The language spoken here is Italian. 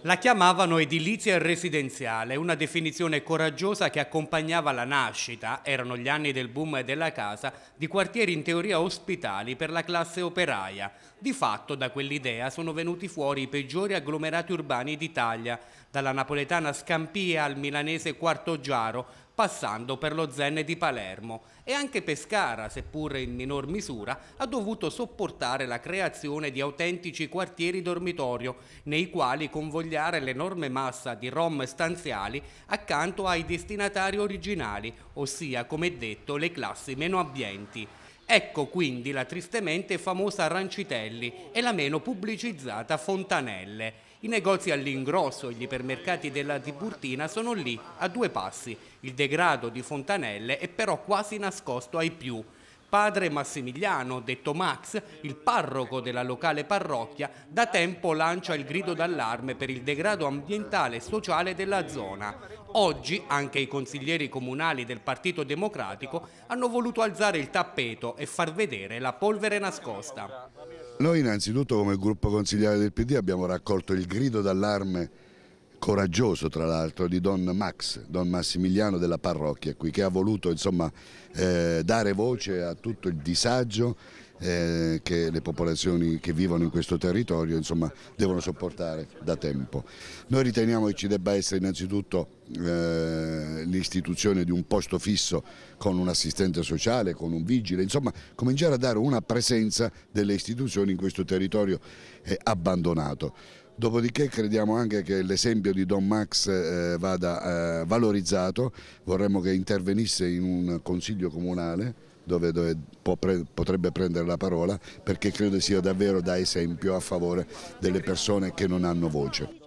La chiamavano edilizia residenziale, una definizione coraggiosa che accompagnava la nascita, erano gli anni del boom della casa, di quartieri in teoria ospitali per la classe operaia. Di fatto da quell'idea sono venuti fuori i peggiori agglomerati urbani d'Italia, dalla napoletana Scampia al milanese Quarto Giaro, passando per lo Zen di Palermo e anche Pescara, seppur in minor misura, ha dovuto sopportare la creazione di autentici quartieri dormitorio nei quali convogliare l'enorme massa di rom stanziali accanto ai destinatari originali, ossia come detto le classi meno abbienti. Ecco quindi la tristemente famosa Rancitelli e la meno pubblicizzata Fontanelle. I negozi all'ingrosso e gli ipermercati della Tiburtina sono lì, a due passi. Il degrado di Fontanelle è però quasi nascosto ai più padre Massimiliano, detto Max, il parroco della locale parrocchia, da tempo lancia il grido d'allarme per il degrado ambientale e sociale della zona. Oggi anche i consiglieri comunali del Partito Democratico hanno voluto alzare il tappeto e far vedere la polvere nascosta. Noi innanzitutto come gruppo consigliere del PD abbiamo raccolto il grido d'allarme coraggioso tra l'altro di Don Max, Don Massimiliano della parrocchia qui, che ha voluto insomma, eh, dare voce a tutto il disagio eh, che le popolazioni che vivono in questo territorio insomma, devono sopportare da tempo. Noi riteniamo che ci debba essere innanzitutto eh, l'istituzione di un posto fisso con un assistente sociale, con un vigile, insomma cominciare a dare una presenza delle istituzioni in questo territorio eh, abbandonato. Dopodiché crediamo anche che l'esempio di Don Max eh, vada eh, valorizzato, vorremmo che intervenisse in un consiglio comunale dove, dove pre potrebbe prendere la parola perché credo sia davvero da esempio a favore delle persone che non hanno voce.